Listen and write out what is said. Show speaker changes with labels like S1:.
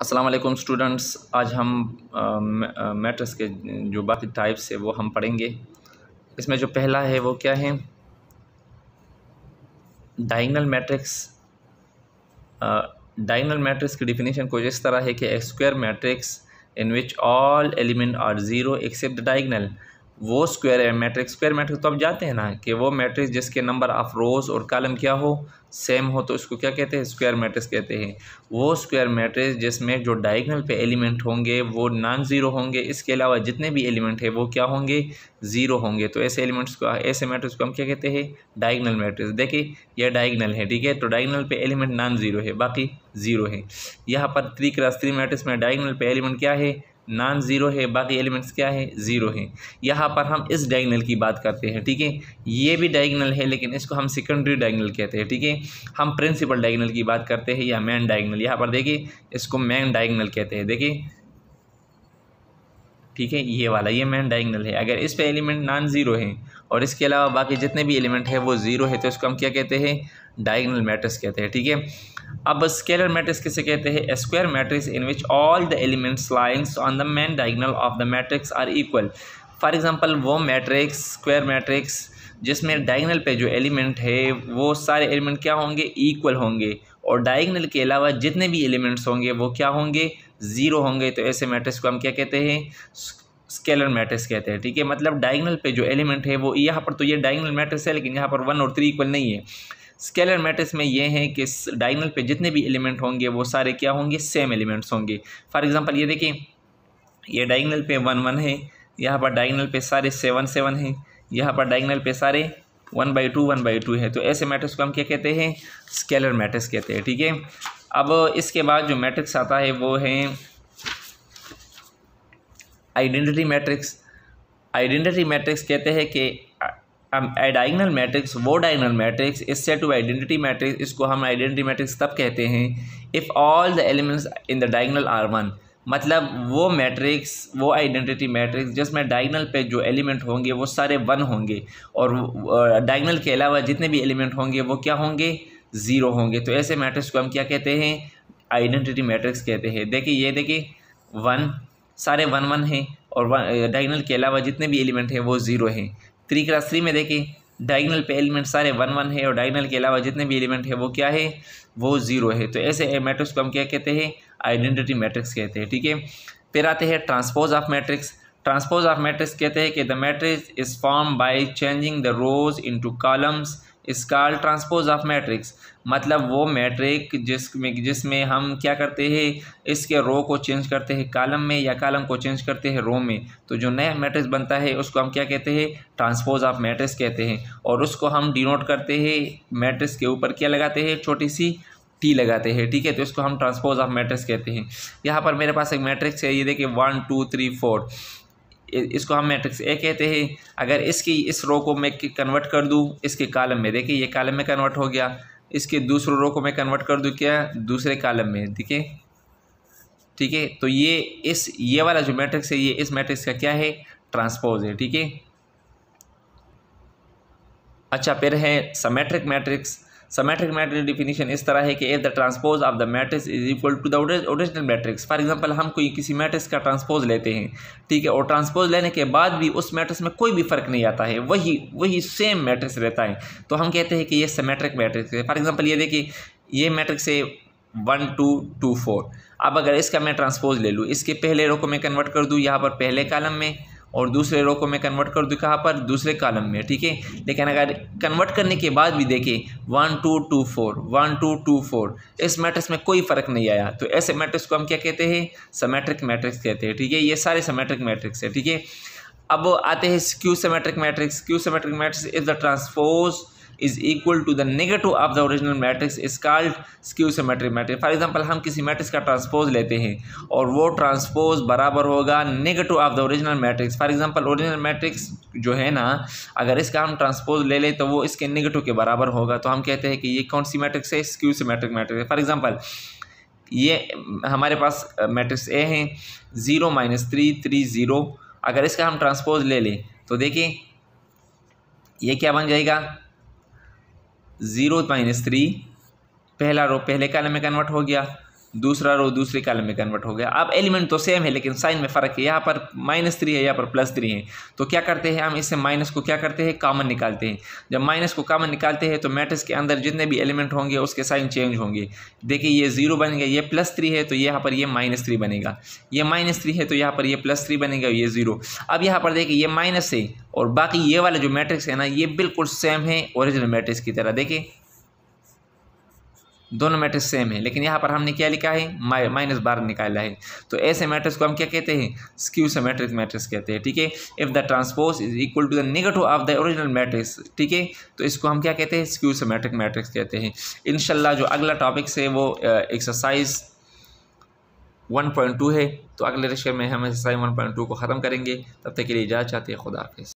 S1: Aslam students आज हम matrix के जो बाकी टाइप्स है वो हम पढ़ेंगे इसमें जो पहला है वो क्या है डाइगनल मैट्रिक्स डाइगनल मैट्रिक्स की डिफिनीशन कुछ इस तरह है कि a square matrix in which all element are zero except diagonal वो स्क्वायर है मैट्रिक्स स्क्वायर मैट्रिक्स तो आप जाते हैं ना कि वो मैट्रिक्स जिसके नंबर ऑफ रोज और कॉलम क्या हो सेम हो तो इसको क्या कहते हैं स्क्वायर मैट्रिक्स कहते हैं वो स्क्वायर मैट्रिक्स जिसमें जो डायगनल पे एलिमेंट होंगे वो नॉन ज़ीरो होंगे इसके अलावा जितने भी एलिमेंट है वो क्या होंगे ज़ीरो होंगे तो ऐसे एलिमेंट्स को ऐसे मैट्रिक्स को हम क्या कहते हैं डायगनल मैट्रिक्स देखिए यह डायगनल है ठीक है तो डायगनल पे एलिमेंट नॉन ज़ीरो है बाकी ज़ीरो है यहाँ पर थ्री क्रास थ्री मैट्रिक्स में डायगनल पे एलिमेंट क्या है नॉन ज़ीरो है बाकी एलिमेंट्स क्या है ज़ीरो है यहाँ पर हम इस डायगनल की बात करते हैं ठीक है ये भी डायगनल है लेकिन इसको हम सेकेंडरी डायगनल कहते हैं ठीक है हम प्रिंसिपल डायगनल की बात करते हैं या मैन डायगनल यहाँ पर देखिए इसको मैन डायगनल कहते हैं देखिए ठीक है ये वाला ये मैन डायगनल है अगर इस पर एलिमेंट नॉन ज़ीरो है और इसके अलावा बाकी जितने भी एलिमेंट है वो ज़ीरो है तो इसको हम क्या कहते हैं डायगनल मैट्रिक्स कहते हैं ठीक है अब स्केलर मैट्रिक्स किसे कहते हैं square matrix in which all the elements lyings on the main diagonal of the matrix are equal for example वो मैट्रिक्स स्क्वायर मैट्रिक्स जिसमें डायगनल पे जो एलिमेंट है वो सारे एलिमेंट क्या होंगे इक्वल होंगे और डायगनल के अलावा जितने भी एलिमेंट्स होंगे वो क्या होंगे ज़ीरो होंगे तो ऐसे मैट्रिक्स को हम क्या कहते हैं स्केलर मैट्रिक्स कहते हैं ठीक है मतलब डायगनल पे जो एलिमेंट है वो यहाँ पर तो ये डायगनल मैट्रिक्स है लेकिन यहाँ पर वन और थ्री इक्वल नहीं है स्केलर मैट्रिक्स में ये है कि डाइगनल पे जितने भी एलिमेंट होंगे वो सारे क्या होंगे सेम एलिमेंट्स होंगे फॉर एग्जांपल ये देखें ये डाइगनल पे वन वन है यहाँ पर डाइगनल पे सारे सेवन सेवन है यहाँ पर डाइगनल पे सारे one by two one by two है तो ऐसे मैट्रिक्स को हम क्या कहते हैं स्केलर मैट्रिक्स कहते हैं ठीक है अब इसके बाद जो मैट्रिक्स आता है वो है आइडेंटिटी मैट्रिक्स आइडेंटिटी मैट्रिक्स कहते हैं कि a मैट्रिक्स वो diagonal matrix is set to identity matrix इसको हम आइडेंटिटी मैट्रिक्स तब कहते हैं if all the elements in the diagonal are one मतलब वो मैट्रिक्स वो आइडेंटिटी मैट्रिक्स जिसमें डाइगनल पे जो एलिमेंट होंगे वो सारे वन होंगे और डाइगनल के अलावा जितने भी एलिमेंट होंगे वो क्या होंगे ज़ीरो होंगे तो ऐसे मैट्रिक्स को हम क्या कहते हैं आइडेंटिटी मैट्रिक्स कहते हैं देखिए ये देखिए वन सारे वन वन हैं और डाइगनल के अलावा जितने भी एलिमेंट हैं वो ज़ीरो हैं थ्री क्रास थ्री में देखें डाइगनल पे एलिमेंट सारे वन वन है और डाइगनल के अलावा जितने भी एलिमेंट है वो क्या है वो ज़ीरो है तो ऐसे मैट्रिक्स को हम क्या कहते हैं आइडेंटिटी मैट्रिक्स कहते हैं ठीक है फिर आते हैं transpose of matrix transpose of matrix कहते हैं कि the matrix is form by changing the rows to columns is call transpose of matrix मतलब वो मैट्रिक में जिसमें हम क्या करते हैं इसके रो को चेंज करते हैं कालम में या कॉलम को चेंज करते हैं रो में तो जो नया मैट्रिक्स बनता है उसको हम क्या कहते हैं ट्रांसपोज ऑफ मैट्रिक्स कहते हैं और उसको हम डिनोट करते हैं मैट्रिक्स के ऊपर क्या लगाते हैं छोटी सी टी लगाते हैं ठीक है तो इसको हम ट्रांसपोज ऑफ मैट्रिक्स कहते हैं यहाँ पर मेरे पास एक मैट्रिक्स है ये देखिए वन टू थ्री फोर इसको हम मैट्रिक्स ए कहते हैं अगर इसकी इस रो को मैं कन्वर्ट कर दूँ इसके कालम में देखिए ये कालम में कन्वर्ट हो गया इसके दूसरे रो को मैं कन्वर्ट कर दूँ क्या दूसरे कालम में देखिए ठीक है तो ये इस ये वाला जो मैट्रिक्स है ये इस मैट्रिक्स का क्या है ट्रांसपोज है ठीक है अच्छा फिर है symmetric matrix symmetric matrix definition इस तरह है कि if the transpose of the matrix is equal to the matrix for example हम कोई किसी मैट्रिक्स का ट्रांसपोज लेते हैं ठीक है और ट्रांसपोज लेने के बाद भी उस मैट्रिक्स में कोई भी फर्क नहीं आता है वही वही सेम मैट्रिक्स रहता है तो हम कहते हैं कि यह समेट्रिक मैट्रिक्स है फॉर एग्जाम्पल ये देखिए ये मैट्रिक्स है वन टू टू फोर अब अगर इसका मैं ट्रांसपोज ले लूँ इसके पहले रोको को मैं कन्वर्ट कर दूँ यहाँ पर पहले कालम में और दूसरे रो को मैं कन्वर्ट कर दूँ कहाँ पर दूसरे कॉलम में ठीक है लेकिन अगर कन्वर्ट करने के बाद भी देखें one two two four one two two four इस मैट्रिक्स में कोई फ़र्क नहीं आया तो ऐसे मैट्रिक्स को हम क्या कहते हैं समेट्रिक मैट्रिक्स कहते हैं ठीक है ये सारे समेट्रिक मैट्रिक्स है ठीक है अब आते हैं skew symmetric matrix skew symmetric matrix is the transpose is equal to the negative of the original matrix is called skew symmetric matrix for example हम किसी मैट्रिक्स का ट्रांसपोज लेते हैं और वो ट्रांसपोज बराबर होगा negative of the original matrix for example original matrix जो है ना अगर इसका हम ट्रांसपोज ले लें तो वो इसके नेगेटिव के बराबर होगा तो हम कहते हैं कि ये कौन सी मैट्रिक्स है skew symmetric matrix for example ये हमारे पास मैट्रिक्स ए हैं zero minus three three zero अगर इसका हम ट्रांसपोज ले लें तो देखिए ये क्या बन जाएगा ज़ीरो माइनस थ्री पहला रो पहले कॉलम में कन्वर्ट हो गया दूसरा रो दूसरे कॉलम में कन्वर्ट हो गया अब एलिमेंट तो सेम है लेकिन साइन में फ़र्क है यहाँ पर माइनस थ्री है यहाँ पर प्लस थ्री है तो क्या करते हैं हम इससे माइनस को क्या करते हैं कामन निकालते हैं जब माइनस को कामन निकालते हैं तो मैट्रिक्स के अंदर जितने भी एलिमेंट होंगे उसके साइन चेंज होंगे देखिए ये जीरो बन गया ये प्लस थ्री है तो यहाँ पर यह माइनस थ्री बनेगा ये माइनस थ्री है तो यहाँ पर यह प्लस थ्री बनेगा ये ज़ीरो अब यहाँ पर देखिए ये माइनस है और बाकी ये वाला जो मैट्रिक्स है ना ये बिल्कुल सेम है ओरिजिनल मैट्रिक्स की तरह देखिए दोनों मैट्रिक्स सेम है लेकिन यहाँ पर हमने क्या लिखा है माइनस बारह निकाला है तो ऐसे मैट्रिक्स को हम क्या कहते हैं स्क्यू सिमेट्रिक मैट्रिक्स कहते हैं ठीक है if the transpose is equal to the negative of the original matrix ठीक है तो इसको हम क्या कहते हैं स्क्यू मैट्रिक मैट्रिक्स कहते हैं इनशाला जो अगला टॉपिक है वो एक्सरसाइज वन पॉइंट टू है तो अगले रिश्ते में हम एक्सरसाइज वन पॉइंट टू को ख़त्म करेंगे तब तक के लिए इजाज़त चाहते हैं खुदाफिज़